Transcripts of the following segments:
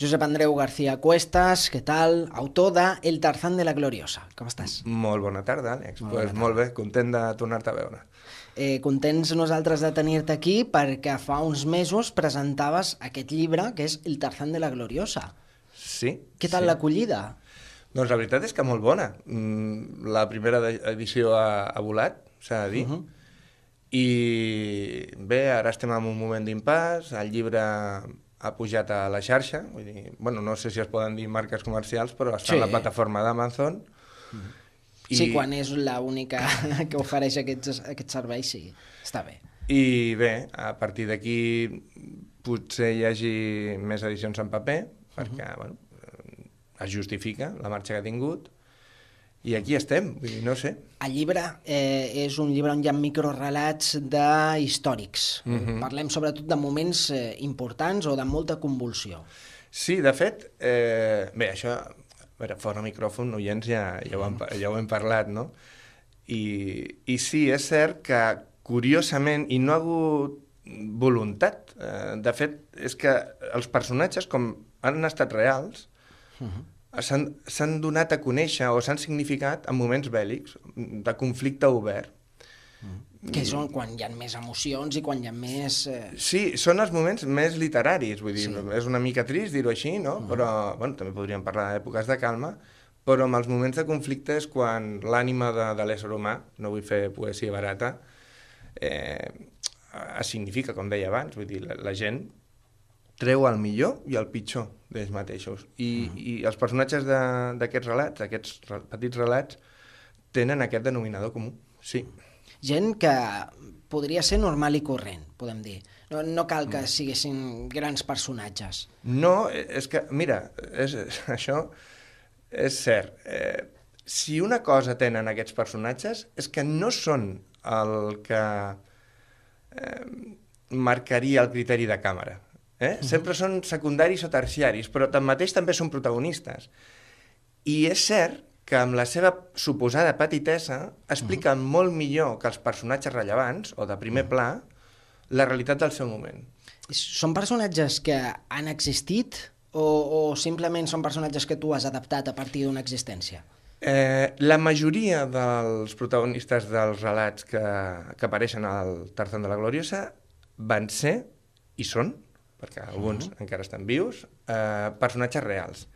Josep Andreu García Cuestas, què tal? Autor de El Tarzán de la Gloriosa. Com estàs? Molt bona tarda, Àlex. Molt, pues, molt bé, content de tornar-te a veure. Eh, contents nosaltres de tenir-te aquí perquè fa uns mesos presentaves aquest llibre que és El Tarzán de la Gloriosa. Sí. Què tal sí. l'acollida? Doncs la veritat és que molt bona. Mm, la primera edició ha, ha volat, s'ha de dir. Uh -huh. I bé, ara estem en un moment d'impàs, el llibre ha pujat a la xarxa, vull dir, bueno, no sé si es poden dir marques comercials, però està sí. a la plataforma d'Amazon. Mm. I... Sí, quan és l'única que ofereix aquests, aquests serveis, sí, està bé. I bé, a partir d'aquí potser hi hagi més edicions en paper, perquè mm -hmm. bueno, es justifica la marxa que ha tingut, i aquí estem, vull dir, no sé. El llibre eh, és un llibre on hi ha microrelats de històrics. Mm -hmm. Parlem sobretot de moments eh, importants o de molta convulsió. Sí, de fet, eh, bé, això veure, fora micròfon, oients, ja, ja, ho hem, ja ho hem parlat, no? I, I sí, és cert que, curiosament, i no ha hagut voluntat, eh, de fet, és que els personatges, com han estat reals, uh mhm. -huh s'han donat a conèixer o s'han significat en moments bèl·lics, de conflicte obert. Mm. Que són quan hi ha més emocions i quan hi ha més... Eh... Sí, són els moments més literaris, vull dir, sí. és una mica trist dir-ho així, no? Mm. Però, bueno, també podríem parlar d'èpoques de calma, però en els moments de conflicte és quan l'ànima de, de l'ésser humà, no vull fer poesia barata, eh, es significa, com deia abans, vull dir, la, la gent treu el millor i el pitjor d'ells mateixos. I, mm. I els personatges d'aquests relats, aquests petits relats, tenen aquest denominador comú, sí. Gent que podria ser normal i corrent, podem dir. No, no cal que mm. siguessin grans personatges. No, eh, és que, mira, és, això és cert. Eh, si una cosa tenen aquests personatges és que no són el que eh, marcaria el criteri de càmera. Eh? Sempre són secundaris o terciaris, però tanmateix també són protagonistes. I és cert que amb la seva suposada petitesa expliquen uh -huh. molt millor que els personatges rellevants o de primer uh -huh. pla la realitat del seu moment. Són personatges que han existit o, o simplement són personatges que tu has adaptat a partir d'una existència? Eh, la majoria dels protagonistes dels relats que, que apareixen al Tarzan de la Gloriosa van ser i són perquè alguns uh -huh. encara estan vius, eh, personatges reals.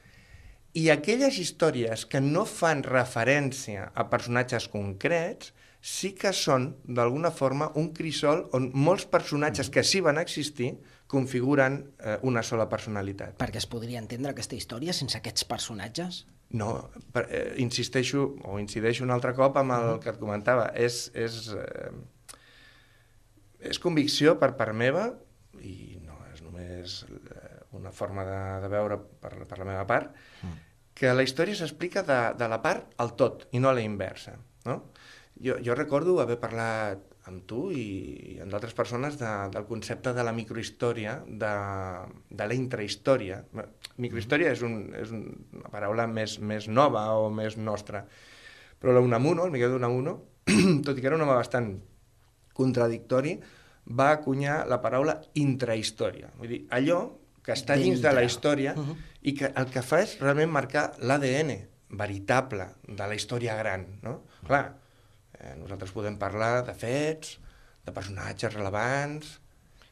I aquelles històries que no fan referència a personatges concrets sí que són, d'alguna forma, un crisol on molts personatges uh -huh. que sí van existir configuren eh, una sola personalitat. Perquè es podria entendre aquesta història sense aquests personatges? No, per, eh, insisteixo o incideixo un altre cop amb el uh -huh. que et comentava. És, és, eh, és convicció per part meva i només eh, una forma de, de veure per, per la meva part, mm. que la història s'explica de, de la part al tot i no a la inversa. No? Jo, jo recordo haver parlat amb tu i, i amb d'altres persones de, del concepte de la microhistòria, de, de la intrahistòria. Microhistòria mm-hmm. és, un, és una paraula més, més nova o més nostra, però l'Unamuno, el Miguel d'Unamuno, tot i que era un home bastant contradictori, va acunyar la paraula intrahistòria. Vull dir, allò que està dins de la història uh mhm. -huh. i que el que fa és realment marcar l'ADN veritable de la història gran, no? Clar, eh, nosaltres podem parlar de fets, de personatges relevants...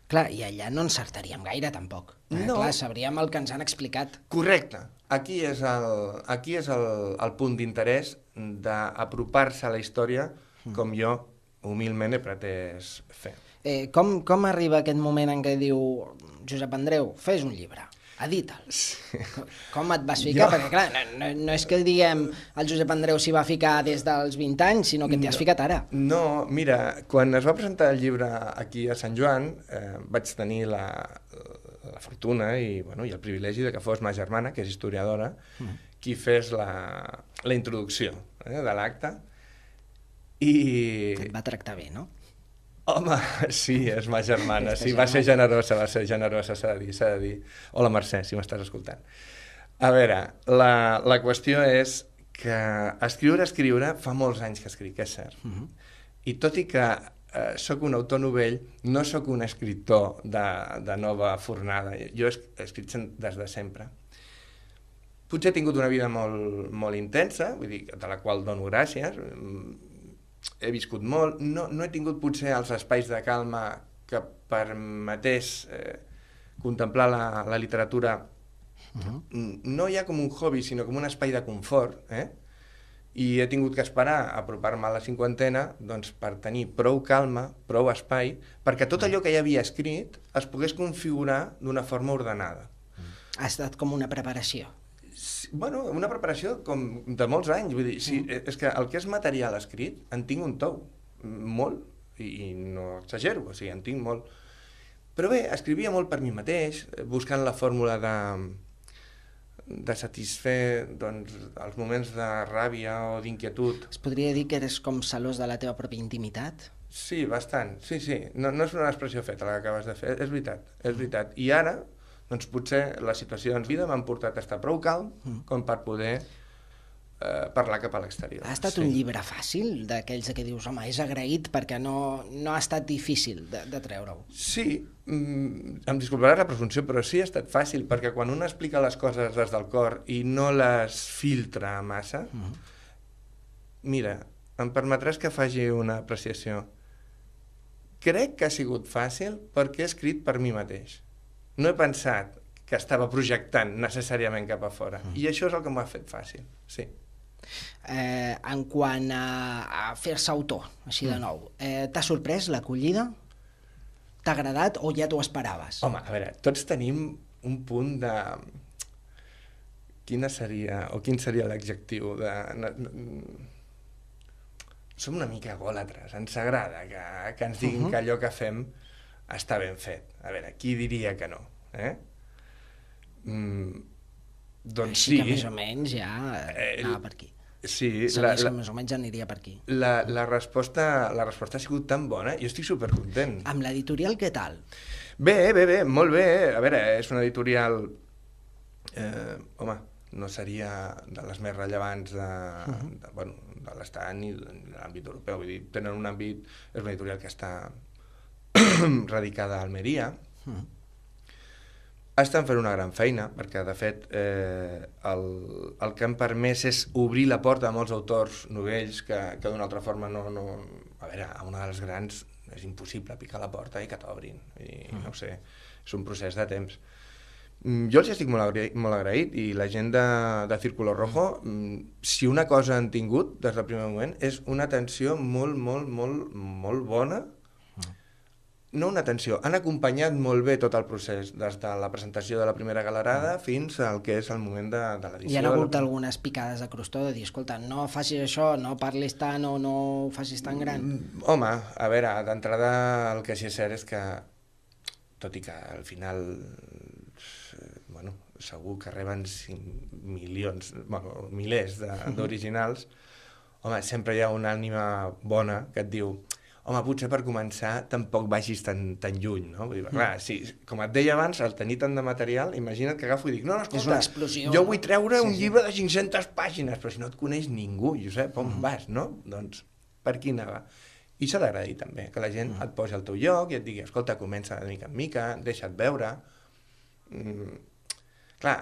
Clar, i allà no encertaríem gaire, tampoc. Eh? No. Clar, sabríem el que ens han explicat. Correcte. Aquí és el, aquí és el, el punt d'interès d'apropar-se a la història mm. com jo humilment he pretès fer. Eh, com, com arriba aquest moment en què diu Josep Andreu, fes un llibre? edita'ls. Com et vas ficar? Jo... Perquè, clar, no, no, no és que diguem el Josep Andreu s'hi va ficar des dels 20 anys, sinó que t'hi has ficat ara. No, mira, quan es va presentar el llibre aquí a Sant Joan, eh, vaig tenir la, la fortuna i, bueno, i el privilegi de que fos ma germana, que és historiadora, mm. qui fes la, la introducció eh, de l'acte. I... Et va tractar bé, no? Home, sí, és ma germana, sí, va ser generosa, va ser generosa, s'ha de dir, s'ha de dir. Hola Mercè, si m'estàs escoltant. A veure, la, la qüestió és que escriure, escriure, fa molts anys que escric, és cert. Mm -hmm. I tot i que eh, sóc un autor novell, no sóc un escriptor de, de nova fornada. Jo he escrit des de sempre. Potser he tingut una vida molt, molt intensa, vull dir, de la qual dono gràcies, mm, he viscut molt, no, no he tingut potser els espais de calma que permetés eh, contemplar la, la literatura. Uh -huh. No ja com un hobby, sinó com un espai de confort, eh? i he tingut que esperar a apropar-me a la cinquantena doncs, per tenir prou calma, prou espai, perquè tot mm. allò que ja havia escrit es pogués configurar d'una forma ordenada. Ha estat com una preparació bueno, una preparació com de molts anys. Vull dir, sí, mm. és que el que és material escrit, en tinc un tou, mm, molt, i, i no exagero, o sigui, en tinc molt. Però bé, escrivia molt per mi mateix, eh, buscant la fórmula de, de satisfer doncs, els moments de ràbia o d'inquietud. Es podria dir que eres com celós de la teva pròpia intimitat? Sí, bastant, sí, sí. No, no és una expressió feta la que acabes de fer, és veritat, és veritat. I ara, doncs potser les situacions vida m'han portat a estar prou calm mm. com per poder eh, parlar cap a l'exterior. Ha estat sí. un llibre fàcil, d'aquells que dius, home, és agraït perquè no, no ha estat difícil de, de treure-ho. Sí, mm, em disculparà la presumpció, però sí ha estat fàcil, perquè quan un explica les coses des del cor i no les filtra massa, mm -hmm. mira, em permetràs que faci una apreciació. Crec que ha sigut fàcil perquè he escrit per mi mateix no he pensat que estava projectant necessàriament cap a fora. Mm. I això és el que m'ha fet fàcil, sí. Eh, en quant a, a fer-se autor, així mm. de nou, eh, t'ha sorprès l'acollida? T'ha agradat o ja t'ho esperaves? Home, a veure, tots tenim un punt de... Quina seria, o quin seria l'adjectiu de... Som una mica gòlatres, ens agrada que, que ens diguin uh mhm. -huh. que allò que fem està ben fet. A veure, qui diria que no? Eh? Mm, doncs Així sí. que més o menys ja eh, anava per aquí. Sí, la, la, més o menys aniria per aquí. La, la, resposta, la resposta ha sigut tan bona, jo estic supercontent. Amb l'editorial què tal? Bé, bé, bé, molt bé. A veure, és una editorial... Eh, home, no seria de les més rellevants de, uh -huh. de, bueno, de l'Estat ni de l'àmbit europeu. Vull dir, tenen un àmbit... És una editorial que està radicada a Almeria, mm. estan fent una gran feina, perquè, de fet, eh, el, el que han permès és obrir la porta a molts autors novells que, que d'una altra forma no, no... A veure, a una de les grans és impossible picar la porta i que t'obrin. Mm. No sé, és un procés de temps. Mm, jo els estic molt, agraït, molt agraït i la gent de, de Círculo Rojo, mm, si una cosa han tingut des del primer moment, és una atenció molt, molt, molt, molt bona no una atenció, han acompanyat molt bé tot el procés, des de la presentació de la primera galerada mm. fins al que és el moment de, de l'edició. Hi ha hagut algunes picades de crostó de dir, escolta, no facis això, no parlis tant o no ho facis tan gran. Mm, mm home, a veure, d'entrada el que sí és cert és que, tot i que al final eh, bueno, segur que reben milions, bueno, milers d'originals, home, sempre hi ha una ànima bona que et diu home, potser per començar tampoc vagis tan, tan lluny, no? Vull dir, mm. clar, si, com et deia abans, el tenir tant de material, imagina't que agafo i dic, no, no, escolta, jo vull treure sí, un sí. llibre de 500 pàgines, però si no et coneix ningú, Josep, on mm. vas, no? Doncs per qui anava? I s'ha d'agradir també, que la gent mm. et posi al teu lloc i et digui, escolta, comença de mica en mica, deixa't veure. Mm, clar,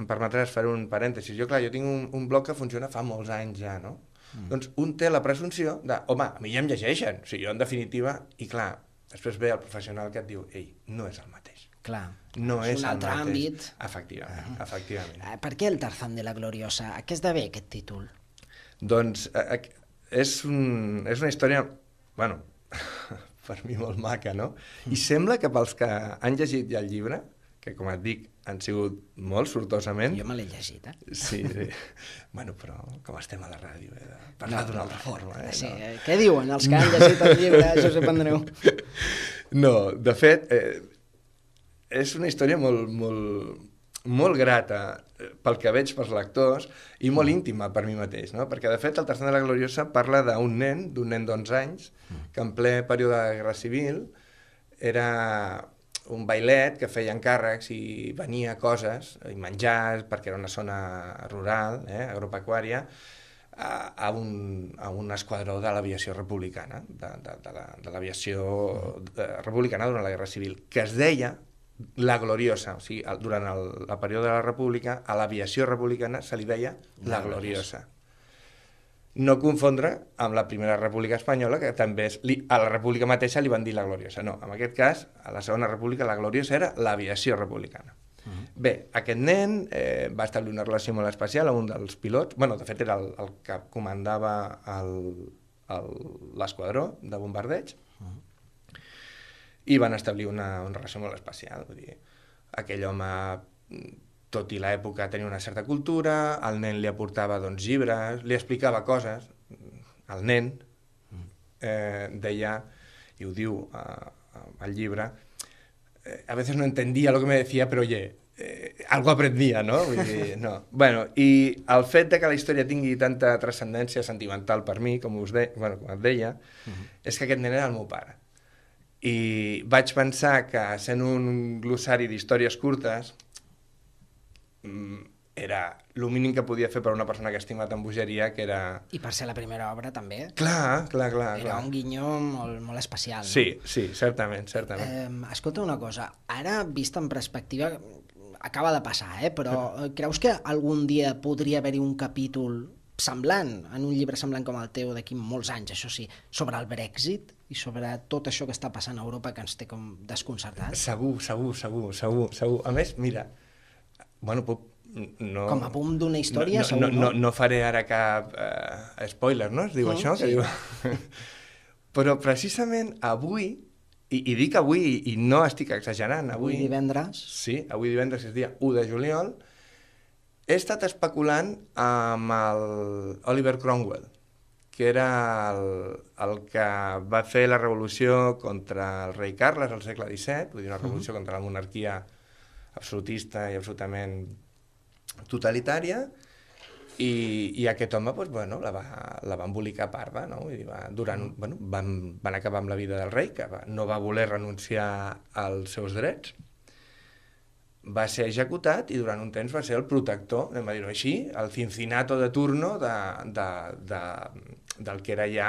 em permetràs fer un parèntesis. Jo, clar, jo tinc un, un blog que funciona fa molts anys ja, no? Mm. Doncs un té la presumpció de, home, a mi ja em llegeixen, o sigui, jo en definitiva, i clar, després ve el professional que et diu, ei, no és el mateix. Clar, no és, és un altre àmbit. Efectivament, uh ah. -huh. efectivament. Eh, per què el Tarzan de la Gloriosa? A què esdevé aquest títol? Doncs eh, és, un, és una història, bueno, per mi molt maca, no? I mm. sembla que pels que han llegit ja el llibre, que com et dic, han sigut molt sortosament... Jo me l'he llegit, eh? Sí, sí. bueno, però com estem a la ràdio, he eh? de parlar no, d'una altra forma. Eh? Sí, no. Eh? què diuen els que han llegit el llibre, Josep Andreu? No, de fet, eh, és una història molt, molt, molt grata eh, pel que veig pels lectors i molt mm. íntima per mi mateix, no? Perquè, de fet, el Tarzan de la Gloriosa parla d'un nen, d'un nen d'11 anys, mm. que en ple període de Guerra Civil era un bailet que feia encàrrecs i venia coses, i menjars, perquè era una zona rural, eh, agropecuària, a, a, un, a un esquadró de l'aviació republicana, de, de, de l'aviació la, eh, republicana durant la Guerra Civil, que es deia la gloriosa, o sigui, durant el, el període de la República, a l'aviació republicana se li deia la gloriosa no confondre amb la Primera República Espanyola, que també és, li, a la República mateixa li van dir la Gloriosa. No, en aquest cas, a la Segona República, la Gloriosa era l'aviació republicana. Uh mm-hmm. -huh. Bé, aquest nen eh, va establir una relació molt especial amb un dels pilots, bueno, de fet era el, el que comandava l'esquadró de bombardeig, uh mm-hmm. -huh. i van establir una, una relació molt especial. Vull dir, aquell home mm, tot i l'època tenia una certa cultura, el nen li aportava doncs, llibres, li explicava coses, el nen mm. eh, deia, i ho diu eh, al llibre, eh, a vegades no entendia lo que me decía, però oye, eh, algo aprendia, no? Vull dir, no. bueno, I el fet de que la història tingui tanta transcendència sentimental per mi, com us de... bueno, com et deia, uh mm-hmm. -huh. és que aquest nen era el meu pare. I vaig pensar que sent un glossari d'històries curtes, Mm, era el mínim que podia fer per una persona que ha estimat en bogeria, que era... I per ser la primera obra, també. Clar, clar, clar. Era clar. un guinyó molt, molt especial. Sí, sí, certament, certament. Eh, escolta una cosa, ara, vista en perspectiva, acaba de passar, eh? però eh, creus que algun dia podria haver-hi un capítol semblant, en un llibre semblant com el teu d'aquí molts anys, això sí, sobre el Brexit i sobre tot això que està passant a Europa que ens té com desconcertat? Segur, segur, segur, segur, segur. A més, mira, Bueno, puc, no... Com a punt d'una història, no, no, segur, no? No, no faré ara cap uh, spoiler, no? Es diu mm, això? Sí. Que diu... Però precisament avui, i, i dic avui, i no estic exagerant, avui... Avui divendres. Sí, avui divendres és dia 1 de juliol. He estat especulant amb el Oliver Cromwell, que era el, el que va fer la revolució contra el rei Carles al segle XVII, vull dir, una revolució uh -huh. contra la monarquia absolutista i absolutament totalitària, i, i aquest home doncs, bueno, la, va, la va embolicar parda, no? I va, durant, bueno, van, van acabar amb la vida del rei, que va, no va voler renunciar als seus drets, va ser executat i durant un temps va ser el protector, anem a dir-ho així, el cincinato de turno de, de, de, del que era ja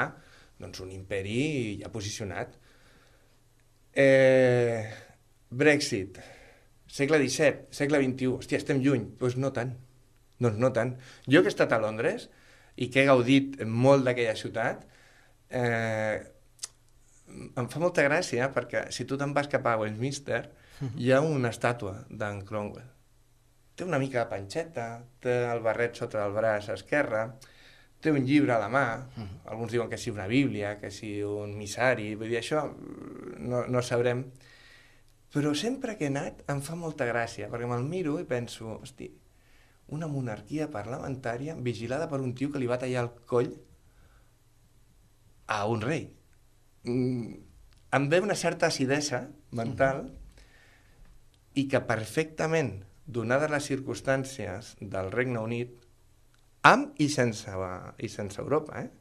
doncs, un imperi ja posicionat. Eh, Brexit segle XVII, segle XXI, hòstia, estem lluny, doncs no tant, doncs no tant. Jo que he estat a Londres i que he gaudit molt d'aquella ciutat, eh, em fa molta gràcia perquè si tu te'n vas cap a Westminster mhm. hi ha una estàtua d'en Cromwell. Té una mica de panxeta, té el barret sota el braç esquerre, té un llibre a la mà, mhm. alguns diuen que sigui una Bíblia, que sigui un missari, vull dir, això no, no sabrem però sempre que he anat em fa molta gràcia, perquè me'l miro i penso, hosti, una monarquia parlamentària vigilada per un tio que li va tallar el coll a un rei. Mm, em ve una certa acidesa mental mm -hmm. i que perfectament, donades les circumstàncies del Regne Unit, amb i sense, i sense Europa, eh?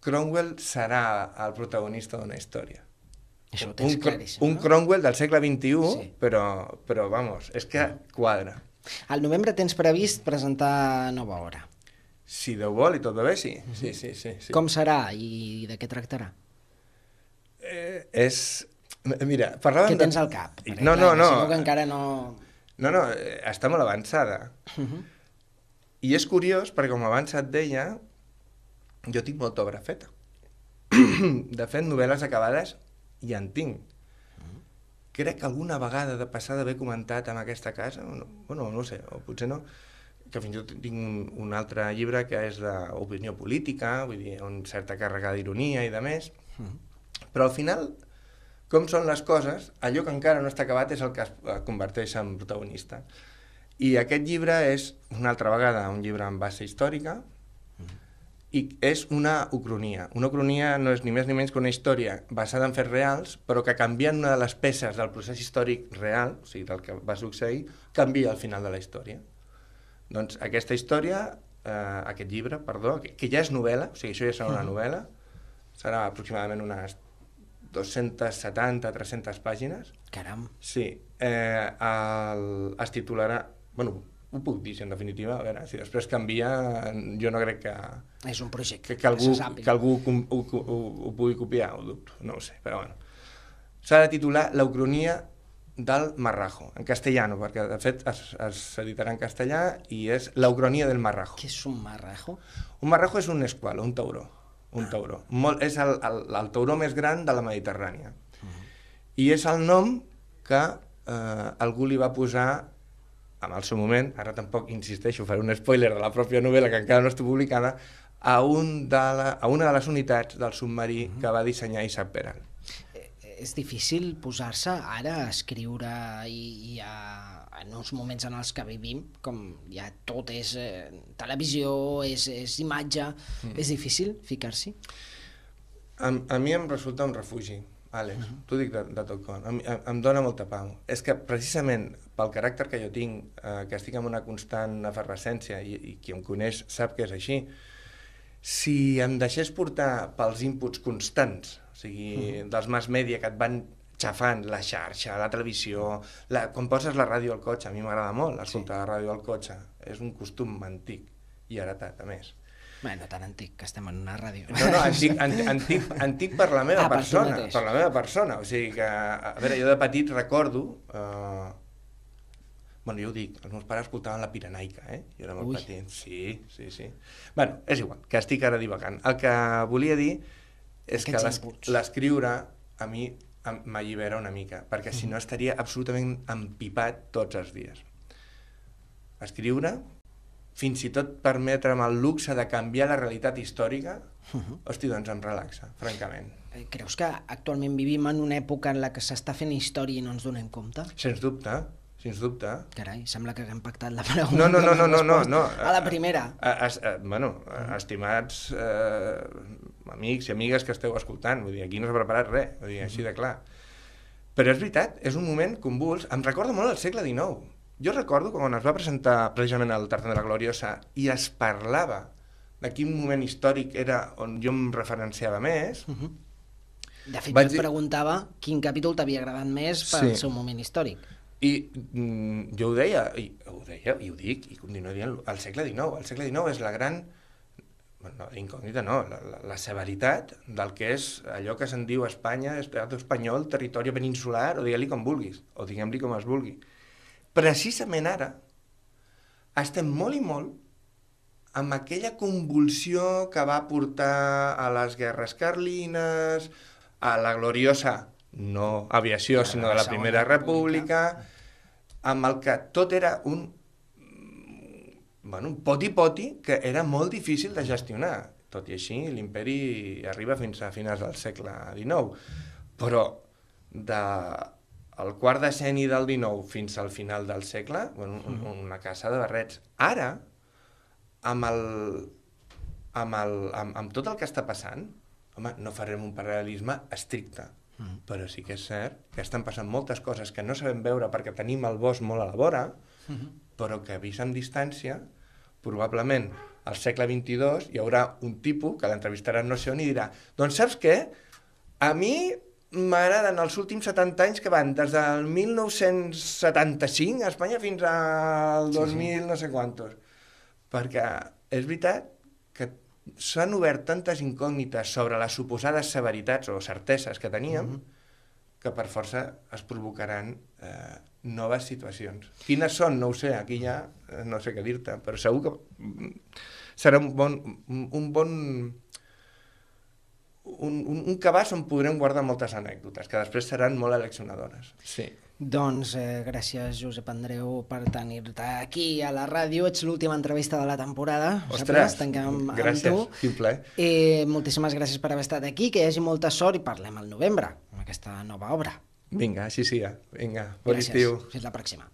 Cromwell serà el protagonista d'una història. Això ho tens un, claríssim, un no? Cromwell del segle XXI, sí. però, però vamos, és que mm. quadra. Al novembre tens previst presentar nova obra. Si Déu vol i tot bé, sí. Mm-hmm. sí, sí, sí, sí. Com serà i de què tractarà? Eh, és... Mira, parlàvem... Què tens de... al cap? Perquè, no, no, clar, no. Suposo que encara no... No, no, eh, està molt avançada. Uh mm-hmm. -huh. I és curiós, perquè com abans et deia, jo tinc molta obra feta. de fet, novel·les acabades i en tinc. Mm -hmm. Crec que alguna vegada de passada d'haver comentat amb aquesta casa, no, o no sé, o potser no, que fins i tot tinc un, un altre llibre que és d'opinió política, vull dir, on certa càrrega d'ironia i de més, mm -hmm. però al final, com són les coses, allò que encara no està acabat és el que es eh, converteix en protagonista. I aquest llibre és, una altra vegada, un llibre en base històrica, i és una ucronia. Una ucronia no és ni més ni menys que una història basada en fets reals, però que canviant una de les peces del procés històric real, o sigui, del que va succeir, canvia al final de la història. Doncs aquesta història, eh, aquest llibre, perdó, que, que ja és novel·la, o sigui, això ja serà una mm-hmm. novel·la, serà aproximadament unes 270-300 pàgines. Caram! Sí. Eh, el, es titularà... Bueno, ho puc dir, en definitiva, a veure, si després canvia, jo no crec que... És un projecte, que, que algú, que, que algú ho, ho, ho, ho pugui copiar, ho dubto, no ho sé, però bueno. S'ha de titular L'Ucronia del Marrajo, en castellano, perquè de fet es, s'editarà en castellà i és L'Ucronia del Marrajo. Què és un marrajo? Un marrajo és un esqual, un tauró, un ah. tauró. Molt, és el, el, el tauró més gran de la Mediterrània. Uh mhm. -huh. I és el nom que eh, algú li va posar en el seu moment, ara tampoc insisteixo, faré un spoiler de la pròpia novel·la que encara no està publicada, a, un de la, a una de les unitats del submarí uh mhm. -huh. que va dissenyar Isaac Peral. Eh, eh, és difícil posar-se ara a escriure i, i a, en uns moments en els que vivim, com ja tot és eh, televisió, és, és imatge, mm. és difícil ficar-s'hi? A, a mi em resulta un refugi Àlex, mm -hmm. t'ho dic de, de tot cor, em, em, em dóna molta pau. És que precisament pel caràcter que jo tinc, eh, que estic en una constant efervescència i, i qui em coneix sap que és així, si em deixés portar pels inputs constants, o sigui, mm -hmm. dels mass media que et van xafant, la xarxa, la televisió, la, quan poses la ràdio al cotxe, a mi m'agrada molt escoltar sí. la ràdio al cotxe, és un costum antic i heretat, a més Bueno, tan antic, que estem en una ràdio. No, no, antic, antic, antic, antic per la meva ah, persona. Per, per la meva persona. O sigui que, a veure, jo de petit recordo... Eh, bueno, jo ho dic, els meus pares escoltaven la Piranaica, eh? Jo era molt Ui. petit. Sí, sí, sí. bueno, és igual, que estic ara divagant. El que volia dir és Aquests que l'escriure a mi m'allibera una mica, perquè si mm. no estaria absolutament empipat tots els dies. Escriure fins i tot permetre'm el luxe de canviar la realitat històrica, uh mhm. -huh. hosti, doncs em relaxa, francament. Eh, creus que actualment vivim en una època en la que s'està fent història i no ens donem compte? Sens dubte, sens dubte. Carai, sembla que haguem pactat la pregunta. No, no, no, no, no, no, no. A la primera. A, a, a, bueno, a, mhm. estimats eh, amics i amigues que esteu escoltant, vull dir, aquí no s'ha preparat res, vull dir, així mhm. de clar. Però és veritat, és un moment convuls, em recorda molt el segle XIX. Jo recordo quan es va presentar precisament el Tartan de la Gloriosa i es parlava de quin moment històric era on jo em referenciava més, uh -huh. De fet, vaig... jo et preguntava quin capítol t'havia agradat més pel sí. seu moment històric. I mm, jo ho deia, i, ho deia, i ho dic, i continuo dient al segle XIX. El segle XIX és la gran bueno, incògnita no, la, la, la severitat del que és allò que se'n diu Espanya, Estat espanyol, territori peninsular, o digue-li com vulguis, o diguem-li com es vulgui precisament ara, estem molt i molt amb aquella convulsió que va portar a les guerres carlines, a la gloriosa, no aviació, sinó de la, la Primera República, República, amb el que tot era un bueno, un poti-poti que era molt difícil de gestionar. Tot i així, l'imperi arriba fins a finals del segle XIX. Però de el quart decenni del XIX fins al final del segle, un, un, una caça de barrets. Ara, amb, el, amb, el, amb, amb tot el que està passant, home, no farem un paral·lelisme estricte, mm. però sí que és cert que estan passant moltes coses que no sabem veure perquè tenim el bosc molt a la vora, mm -hmm. però que vist amb distància, probablement al segle XXII hi haurà un tipus que l'entrevistaran no sé on i dirà doncs saps què? A mi m'agraden els últims 70 anys que van des del 1975 a Espanya fins al 2000 sí, sí. no sé quantos perquè és veritat que s'han obert tantes incògnites sobre les suposades severitats o certeses que teníem mm -hmm. que per força es provocaran eh, noves situacions. Quines són? No ho sé, aquí ja eh, no sé què dir-te, però segur que serà un bon, un bon un, un, un cabàs on podrem guardar moltes anècdotes, que després seran molt eleccionadores. Sí. Doncs eh, gràcies, Josep Andreu, per tenir-te aquí a la ràdio. Ets l'última entrevista de la temporada. Ostres, tanquem amb, gràcies, amb tu. quin plaer. Eh, moltíssimes gràcies per haver estat aquí, que hi hagi molta sort i parlem al novembre amb aquesta nova obra. Vinga, sí, sí, ja. Vinga, bon gràcies. estiu. Fins la pròxima.